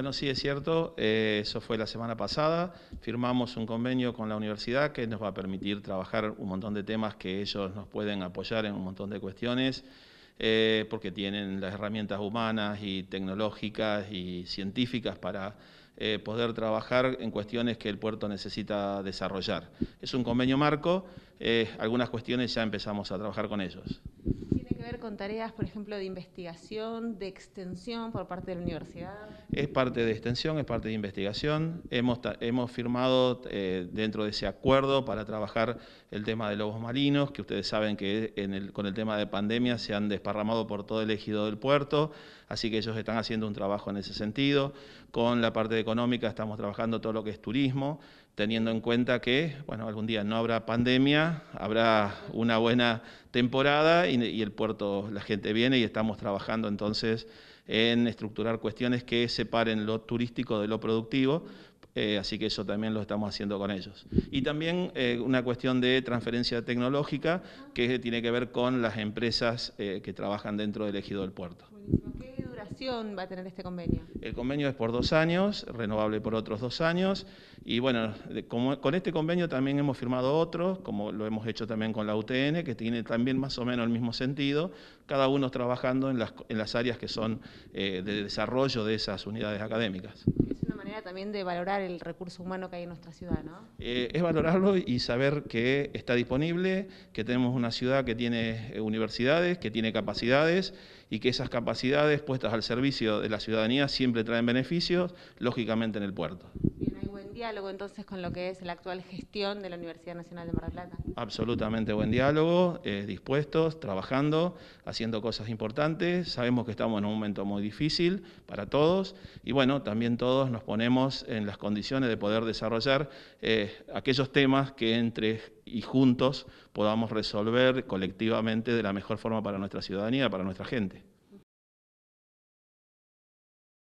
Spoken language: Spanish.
Bueno, sí, es cierto, eh, eso fue la semana pasada, firmamos un convenio con la universidad que nos va a permitir trabajar un montón de temas que ellos nos pueden apoyar en un montón de cuestiones, eh, porque tienen las herramientas humanas y tecnológicas y científicas para eh, poder trabajar en cuestiones que el puerto necesita desarrollar. Es un convenio marco, algunas cuestiones ya empezamos a trabajar con ellos con tareas, por ejemplo, de investigación, de extensión por parte de la universidad? Es parte de extensión, es parte de investigación. Hemos, hemos firmado eh, dentro de ese acuerdo para trabajar el tema de lobos marinos, que ustedes saben que con el tema de pandemia se han desparramado por todo el ejido del puerto, así que ellos están haciendo un trabajo en ese sentido. Con la parte económica estamos trabajando todo lo que es turismo, teniendo en cuenta que, bueno, algún día no habrá pandemia, habrá una buena temporada y el puerto la gente viene y estamos trabajando entonces en estructurar cuestiones que separen lo turístico de lo productivo eh, así que eso también lo estamos haciendo con ellos. Y también eh, una cuestión de transferencia tecnológica que tiene que ver con las empresas eh, que trabajan dentro del ejido del puerto. ¿Qué duración va a tener este convenio? El convenio es por dos años, renovable por otros dos años, y bueno, con este convenio también hemos firmado otros, como lo hemos hecho también con la UTN, que tiene también más o menos el mismo sentido, cada uno trabajando en las, en las áreas que son de desarrollo de esas unidades académicas también de valorar el recurso humano que hay en nuestra ciudad, ¿no? Eh, es valorarlo y saber que está disponible, que tenemos una ciudad que tiene eh, universidades, que tiene capacidades y que esas capacidades puestas al servicio de la ciudadanía siempre traen beneficios, lógicamente en el puerto diálogo entonces con lo que es la actual gestión de la Universidad Nacional de Mar del Plata. Absolutamente buen diálogo, eh, dispuestos, trabajando, haciendo cosas importantes. Sabemos que estamos en un momento muy difícil para todos y bueno, también todos nos ponemos en las condiciones de poder desarrollar eh, aquellos temas que entre y juntos podamos resolver colectivamente de la mejor forma para nuestra ciudadanía, para nuestra gente.